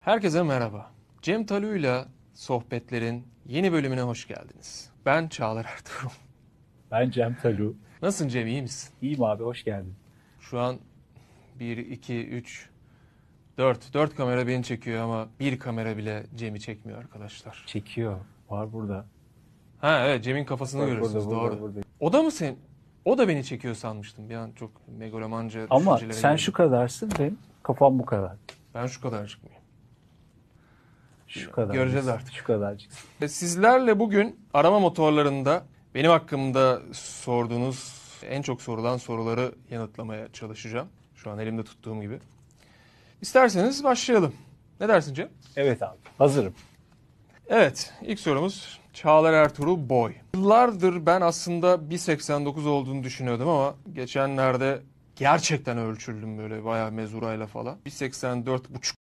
Herkese merhaba. Cem Talu'yla sohbetlerin yeni bölümüne hoş geldiniz. Ben Çağlar Ertuğrul. Ben Cem Talu. Nasılsın Cem iyi misin? İyiyim abi hoş geldin. Şu an 1, 2, 3, 4. 4 kamera beni çekiyor ama bir kamera bile Cem'i çekmiyor arkadaşlar. Çekiyor. Var burada. Ha evet Cem'in kafasını Var görüyorsunuz burada, doğru. Burada, burada. O da mı sen? O da beni çekiyor sanmıştım. Bir an çok megalomanca Ama sen geldim. şu kadarsın benim kafam bu kadar. Ben şu kadar mıyım? Şu kadar. Göreceğiz artık. Şu kadarcık. sizlerle bugün arama motorlarında benim hakkımda sorduğunuz en çok sorulan soruları yanıtlamaya çalışacağım. Şu an elimde tuttuğum gibi. İsterseniz başlayalım. Ne dersin Cem? Evet abi. Hazırım. Evet. ilk sorumuz Çağlar Ertuğrul Boy. Yıllardır ben aslında 1.89 olduğunu düşünüyordum ama geçenlerde gerçekten ölçüldüm böyle bayağı mezurayla falan. 1.84 buçuk